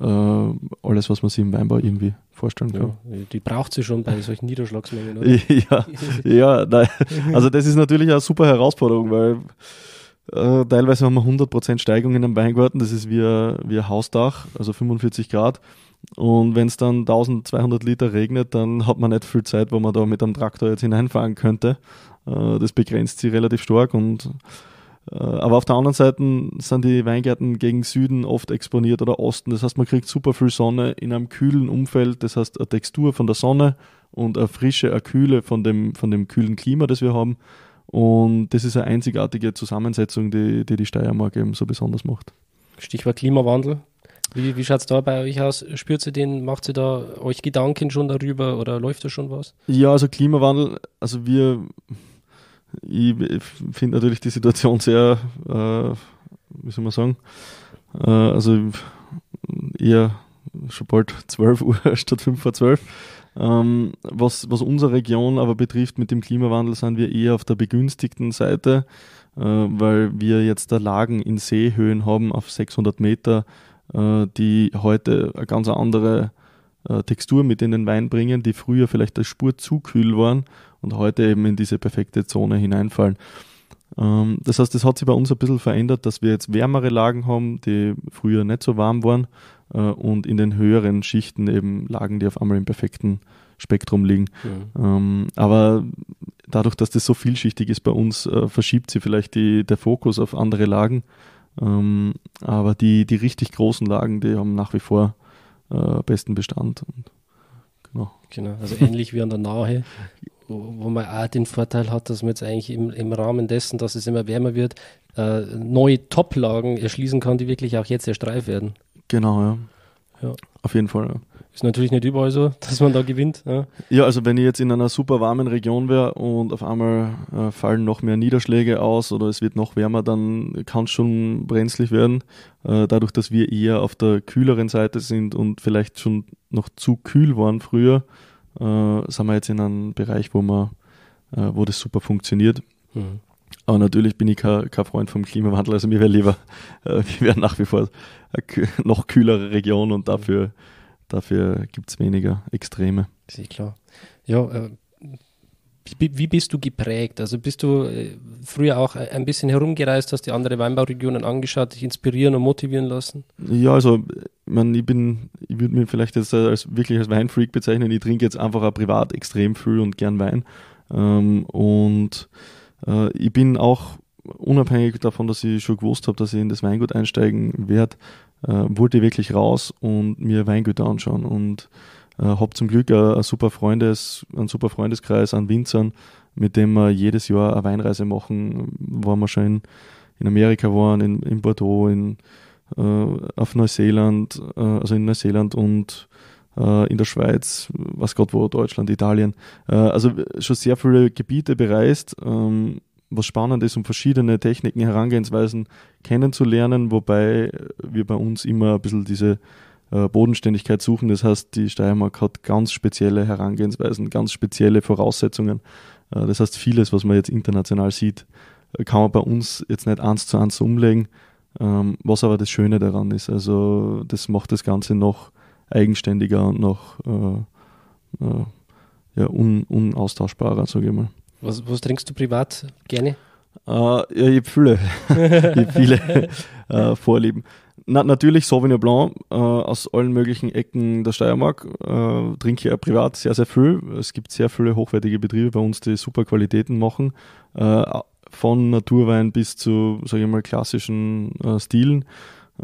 Äh, alles, was man sich im Weinbau irgendwie vorstellen kann. Ja, die braucht sie schon bei solchen Niederschlagsmengen, oder? ja, ja nein. also das ist natürlich eine super Herausforderung, weil äh, teilweise haben wir 100% Steigung in einem Weingarten, das ist wie ein, wie ein Hausdach, also 45 Grad. Und wenn es dann 1200 Liter regnet, dann hat man nicht viel Zeit, wo man da mit einem Traktor jetzt hineinfahren könnte. Äh, das begrenzt sie relativ stark und äh, aber auf der anderen Seite sind die Weingärten gegen Süden oft exponiert oder Osten. Das heißt, man kriegt super viel Sonne in einem kühlen Umfeld. Das heißt, eine Textur von der Sonne und eine frische, eine Kühle von dem, von dem kühlen Klima, das wir haben. Und das ist eine einzigartige Zusammensetzung, die die, die Steiermark eben so besonders macht. Stichwort Klimawandel. Wie, wie schaut es da bei euch aus? Spürt ihr den? Macht ihr da euch Gedanken schon darüber oder läuft da schon was? Ja, also Klimawandel, also wir ich finde natürlich die Situation sehr, äh, wie soll man sagen, äh, also eher schon bald 12 Uhr statt 5 vor 12. Ähm, was, was unsere Region aber betrifft mit dem Klimawandel, sind wir eher auf der begünstigten Seite, äh, weil wir jetzt da Lagen in Seehöhen haben auf 600 Meter, äh, die heute eine ganz andere äh, Textur mit in den Wein bringen, die früher vielleicht als Spur zu kühl waren und heute eben in diese perfekte Zone hineinfallen. Ähm, das heißt, das hat sich bei uns ein bisschen verändert, dass wir jetzt wärmere Lagen haben, die früher nicht so warm waren äh, und in den höheren Schichten eben Lagen, die auf einmal im perfekten Spektrum liegen. Ja. Ähm, aber dadurch, dass das so vielschichtig ist bei uns, äh, verschiebt sie vielleicht die, der Fokus auf andere Lagen. Ähm, aber die, die richtig großen Lagen, die haben nach wie vor äh, besten Bestand. Und, genau. genau, also ähnlich wie an der Nahe. wo man auch den Vorteil hat, dass man jetzt eigentlich im, im Rahmen dessen, dass es immer wärmer wird, äh, neue Top-Lagen erschließen kann, die wirklich auch jetzt erst werden. Genau, ja. ja. Auf jeden Fall. Ja. Ist natürlich nicht überall so, dass man da gewinnt. Ja, ja also wenn ich jetzt in einer super warmen Region wäre und auf einmal äh, fallen noch mehr Niederschläge aus oder es wird noch wärmer, dann kann es schon brenzlig werden. Äh, dadurch, dass wir eher auf der kühleren Seite sind und vielleicht schon noch zu kühl waren früher, äh, sind wir jetzt in einem Bereich, wo, man, äh, wo das super funktioniert. Mhm. Aber natürlich bin ich kein, kein Freund vom Klimawandel. Also mir wäre lieber, äh, wir wären nach wie vor eine noch kühlere Region und dafür, dafür gibt es weniger Extreme. Sehr klar. Ja, äh, wie bist du geprägt? Also bist du äh, früher auch ein bisschen herumgereist, hast die andere Weinbauregionen angeschaut, dich inspirieren und motivieren lassen? Ja, also ich, mein, ich bin, ich würde mich vielleicht jetzt als wirklich als Weinfreak bezeichnen. Ich trinke jetzt einfach auch privat extrem viel und gern Wein. Ähm, und äh, ich bin auch unabhängig davon, dass ich schon gewusst habe, dass ich in das Weingut einsteigen werde, äh, wollte ich wirklich raus und mir Weingüter anschauen und äh, habe zum Glück äh, ein, super Freundes, einen super Freundeskreis an Winzern, mit dem wir jedes Jahr eine Weinreise machen. Waren wir schon in, in Amerika waren, in, in Bordeaux, in, äh, auf Neuseeland, äh, also in Neuseeland und äh, in der Schweiz, was Gott wo, Deutschland, Italien. Äh, also schon sehr viele Gebiete bereist, ähm, was spannend ist, um verschiedene Techniken, Herangehensweisen kennenzulernen, wobei wir bei uns immer ein bisschen diese äh, Bodenständigkeit suchen. Das heißt, die Steiermark hat ganz spezielle Herangehensweisen, ganz spezielle Voraussetzungen. Äh, das heißt, vieles, was man jetzt international sieht, äh, kann man bei uns jetzt nicht eins zu eins umlegen. Ähm, was aber das Schöne daran ist, also das macht das Ganze noch eigenständiger und noch äh, ja, un, unaustauschbarer, sage ich mal. Was, was trinkst du privat gerne? Uh, ja, ich habe viele, ich hab viele uh, Vorlieben na, natürlich Sauvignon Blanc äh, aus allen möglichen Ecken der Steiermark. Äh, trinke ich privat sehr, sehr viel. Es gibt sehr viele hochwertige Betriebe bei uns, die super Qualitäten machen. Äh, von Naturwein bis zu, sage ich mal, klassischen äh, Stilen.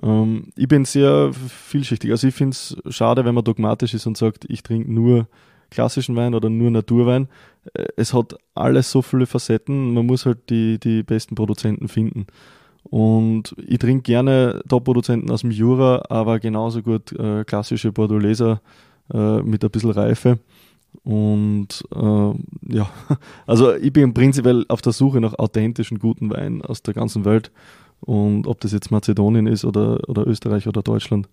Ähm, ich bin sehr vielschichtig. Also ich finde es schade, wenn man dogmatisch ist und sagt, ich trinke nur klassischen Wein oder nur Naturwein. Äh, es hat alles so viele Facetten. Man muss halt die, die besten Produzenten finden. Und ich trinke gerne Top-Produzenten aus dem Jura, aber genauso gut äh, klassische Bordeauxer äh, mit ein bisschen Reife. Und äh, ja, also ich bin prinzipiell auf der Suche nach authentischen, guten Wein aus der ganzen Welt. Und ob das jetzt Mazedonien ist oder, oder Österreich oder Deutschland,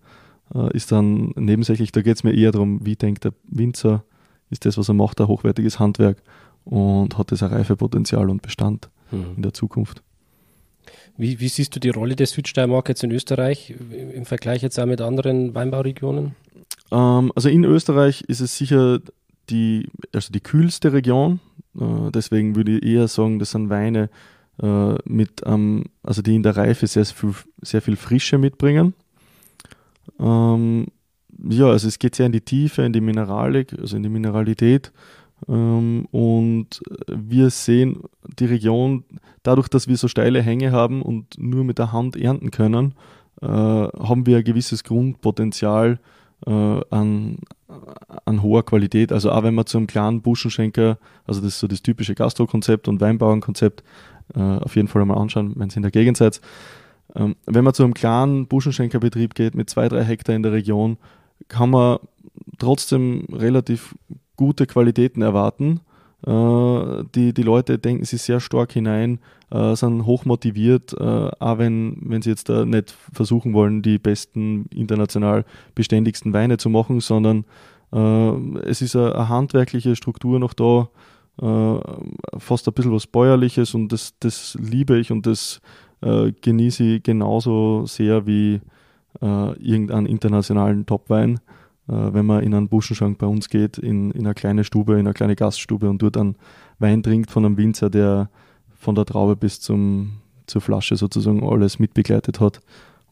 äh, ist dann nebensächlich. Da geht es mir eher darum, wie denkt der Winzer, ist das, was er macht, ein hochwertiges Handwerk und hat das ein Reifepotenzial und Bestand mhm. in der Zukunft. Wie, wie siehst du die Rolle der Südsteiermark jetzt in Österreich im Vergleich jetzt auch mit anderen Weinbauregionen? Ähm, also in Österreich ist es sicher die, also die kühlste Region. Äh, deswegen würde ich eher sagen, das sind Weine äh, mit, ähm, also die in der Reife sehr, sehr viel, sehr viel Frische mitbringen. Ähm, ja, also es geht sehr in die Tiefe, in die Mineralik, also in die Mineralität. Ähm, und wir sehen die Region dadurch, dass wir so steile Hänge haben und nur mit der Hand ernten können, äh, haben wir ein gewisses Grundpotenzial äh, an, an hoher Qualität. Also auch wenn man zu einem kleinen Buschenschenker, also das ist so das typische Gastro-Konzept und Weinbauernkonzept, äh, auf jeden Fall einmal anschauen, wenn es in der Gegend seid. Ähm, wenn man zu einem kleinen Buschenschenkerbetrieb geht mit zwei, drei Hektar in der Region, kann man trotzdem relativ gute Qualitäten erwarten. Äh, die, die Leute denken sich sehr stark hinein, äh, sind hochmotiviert, äh, auch wenn, wenn sie jetzt da nicht versuchen wollen, die besten, international beständigsten Weine zu machen, sondern es ist eine, handwerkliche Struktur noch da, fast ein bisschen was Bäuerliches und das, das liebe ich und das genieße ich genauso sehr wie irgendeinen internationalen Topwein. Äh, wenn man in einen Buschenschrank bei uns geht, in, in eine kleine Stube, in eine kleine Gaststube und dort dann Wein trinkt von einem Winzer, der von der Traube bis zum, zur Flasche sozusagen alles mitbegleitet hat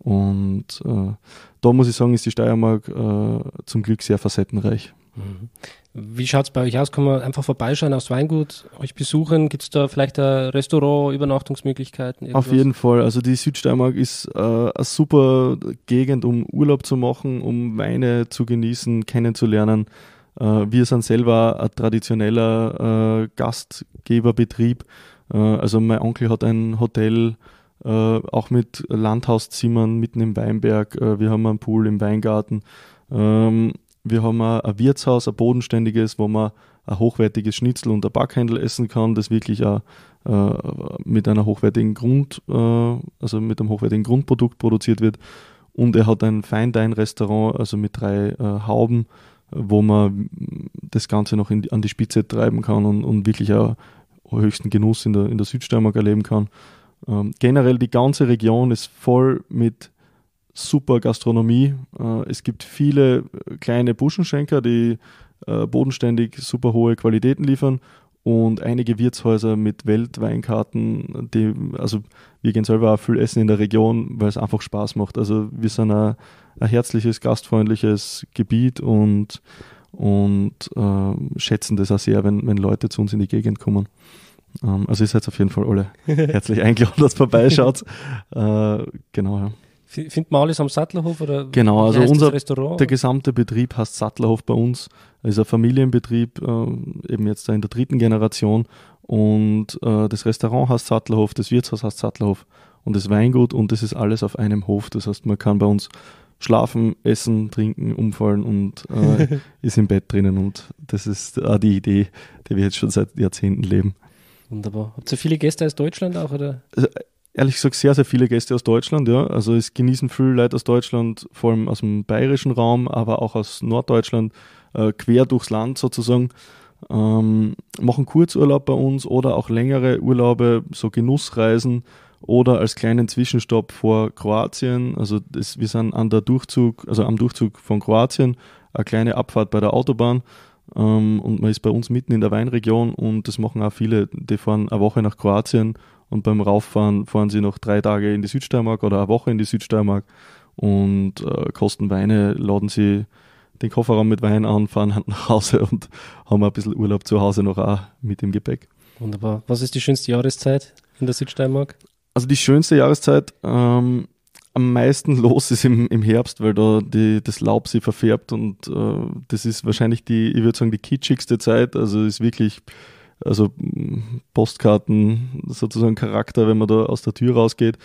und äh, da muss ich sagen, ist die Steiermark äh, zum Glück sehr facettenreich. Mhm. Wie schaut es bei euch aus? Kann man einfach vorbeischauen aufs Weingut, euch besuchen? Gibt es da vielleicht ein Restaurant, Übernachtungsmöglichkeiten? Irgendwas? Auf jeden Fall. Also die Südsteiermark ist äh, eine super Gegend, um Urlaub zu machen, um Weine zu genießen, kennenzulernen. Äh, wir sind selber ein traditioneller äh, Gastgeberbetrieb. Äh, also mein Onkel hat ein Hotel äh, auch mit Landhauszimmern mitten im Weinberg. Äh, wir haben einen Pool im Weingarten. Ähm, wir haben ein Wirtshaus, ein bodenständiges, wo man ein hochwertiges Schnitzel und ein Backhändel essen kann, das wirklich auch, äh, mit einer hochwertigen Grund, äh, also mit einem hochwertigen Grundprodukt produziert wird. Und er hat ein Feindein-Restaurant, also mit drei äh, Hauben, wo man das Ganze noch die, an die Spitze treiben kann und, und wirklich auch höchsten Genuss in der, in der Südsteiermark erleben kann. Ähm, generell die ganze Region ist voll mit super Gastronomie. Äh, es gibt viele äh, kleine Buschenschenker, die äh, bodenständig super hohe Qualitäten liefern und einige Wirtshäuser mit Weltweinkarten, die, also wir gehen selber auch viel essen in der Region, weil es einfach Spaß macht. Also wir sind ein, ein herzliches, gastfreundliches Gebiet und, und äh, schätzen das auch sehr, wenn, wenn Leute zu uns in die Gegend kommen. Ähm, also ihr seid auf jeden Fall alle herzlich eingeladen, dass vorbeischaut. äh, genau, ja. Findet man alles am Sattlerhof oder? Genau, also unser Restaurant? der gesamte Betrieb heißt Sattlerhof bei uns. Es ist ein Familienbetrieb, äh, eben jetzt in der dritten Generation. Und äh, das Restaurant heißt Sattlerhof, das Wirtshaus heißt Sattlerhof und das Weingut und das ist alles auf einem Hof. Das heißt, man kann bei uns schlafen, essen, trinken, umfallen und äh, ist im Bett drinnen. Und das ist auch die Idee, die wir jetzt schon seit Jahrzehnten leben. Wunderbar. Habt ihr viele Gäste aus Deutschland auch, oder? Also, ehrlich gesagt sehr, sehr viele Gäste aus Deutschland, ja. Also es genießen viele Leute aus Deutschland, vor allem aus dem bayerischen Raum, aber auch aus Norddeutschland, äh, quer durchs Land sozusagen. Ähm, machen Kurzurlaub bei uns oder auch längere Urlaube, so Genussreisen oder als kleinen Zwischenstopp vor Kroatien. Also das, wir sind an der Durchzug, also am Durchzug von Kroatien, eine kleine Abfahrt bei der Autobahn ähm, und man ist bei uns mitten in der Weinregion und das machen auch viele. Die fahren eine Woche nach Kroatien und beim Rauffahren fahren sie noch drei Tage in die Südsteiermark oder eine Woche in die Südsteiermark und äh, kosten Weine, laden sie den Kofferraum mit Wein an, fahren halt nach Hause und haben ein bisschen Urlaub zu Hause noch auch mit dem Gepäck. Wunderbar. Was ist die schönste Jahreszeit in der Südsteiermark? Also die schönste Jahreszeit ähm, am meisten los ist im, im Herbst, weil da die, das Laub sie verfärbt und äh, das ist wahrscheinlich die, ich würde sagen, die kitschigste Zeit. Also ist wirklich, also mm, Postkarten sozusagen Charakter, wenn man da aus der Tür rausgeht.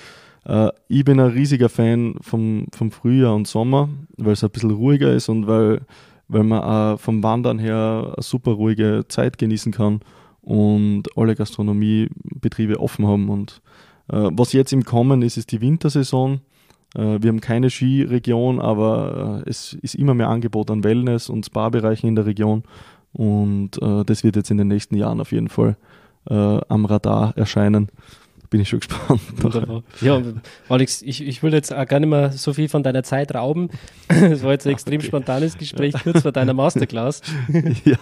Äh, ich bin ein riesiger Fan vom, vom Frühjahr und Sommer, weil es ein bisschen ruhiger ist und weil, weil man vom Wandern her eine super ruhige Zeit genießen kann und alle Gastronomiebetriebe offen haben und äh, was jetzt im Kommen ist, ist die Wintersaison. Äh, wir haben keine Skiregion, aber äh, es ist immer mehr Angebot an Wellness- und Spa-Bereichen in der Region. Und äh, das wird jetzt in den nächsten Jahren auf jeden Fall am Radar erscheinen bin ich schon gespannt. ja, Alex, ich, ich will jetzt auch gar nicht mehr so viel von deiner Zeit rauben. Es war jetzt ein ah, extrem Ach, okay. spontanes Gespräch, kurz vor deiner Masterclass. ja.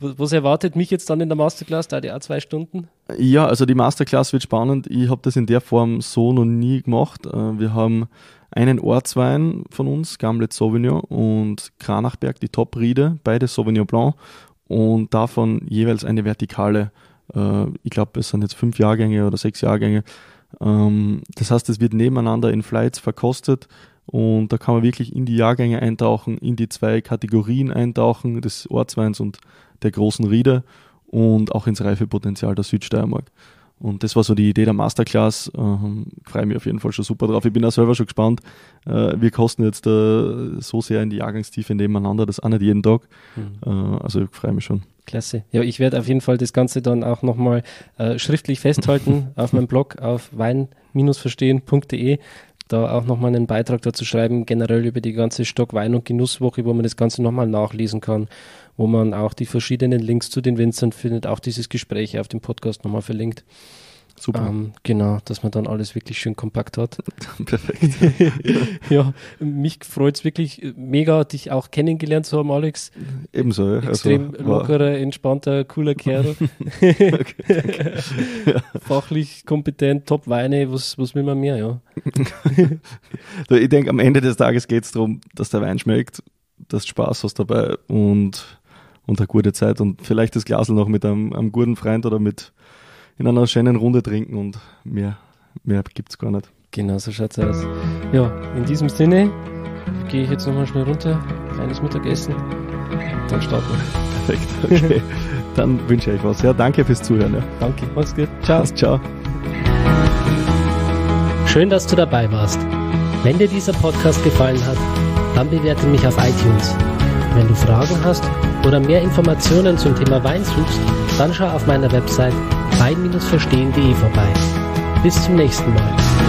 Was erwartet mich jetzt dann in der Masterclass, da die auch zwei Stunden? Ja, also die Masterclass wird spannend. Ich habe das in der Form so noch nie gemacht. Äh, wir haben einen Ortswein von uns, Gamlet Sauvignon und Kranachberg, die Top-Riede, beide Sauvignon Blanc und davon jeweils eine vertikale. Äh, ich glaube, es sind jetzt fünf Jahrgänge oder sechs Jahrgänge. Ähm, das heißt, es wird nebeneinander in Flights verkostet. Und da kann man wirklich in die Jahrgänge eintauchen, in die zwei Kategorien eintauchen, des Ortsweins und der großen Riede und auch ins Reifepotenzial der Südsteiermark. Und das war so die Idee der Masterclass. Ähm, freue mich auf jeden Fall schon super drauf. Ich bin auch selber schon gespannt. Äh, wir kosten jetzt äh, so sehr in die Jahrgangstiefe nebeneinander, das auch nicht jeden Tag. Mhm. Äh, also ich freue mich schon. Klasse. Ja, ich werde auf jeden Fall das Ganze dann auch nochmal äh, schriftlich festhalten auf meinem Blog auf wein-verstehen.de da auch nochmal einen Beitrag dazu schreiben, generell über die ganze Stock Wein- und Genusswoche, wo man das Ganze nochmal nachlesen kann, wo man auch die verschiedenen Links zu den Winzern findet, auch dieses Gespräch auf dem Podcast nochmal verlinkt. Super. Ähm, genau, dass man dann alles wirklich schön kompakt hat. Perfekt. ja, mich freut es wirklich mega, dich auch kennengelernt zu haben, Alex. Ebenso, ja. Also, Extrem also, lockerer, entspannter, cooler Kerl. okay, Fachlich kompetent, top Weine, was, was will man mehr, ja. so, ich denke, am Ende des Tages geht es darum, dass der Wein schmeckt, dass du Spaß hast dabei und, und eine gute Zeit und vielleicht das Glasel noch mit einem, einem guten Freund oder mit in einer schönen Runde trinken und mehr, mehr gibt es gar nicht. Genau, so schaut's aus. Ja, in diesem Sinne gehe ich jetzt nochmal schnell runter, kleines Mittagessen dann starten wir. Perfekt, okay. dann wünsche ich euch was. Ja, danke fürs Zuhören. Ja. Danke, mach's gut. Ciao. Bis, ciao. Schön, dass du dabei warst. Wenn dir dieser Podcast gefallen hat, dann bewerte mich auf iTunes. Wenn du Fragen hast oder mehr Informationen zum Thema Wein suchst, dann schau auf meiner Website wein-verstehen.de vorbei. Bis zum nächsten Mal.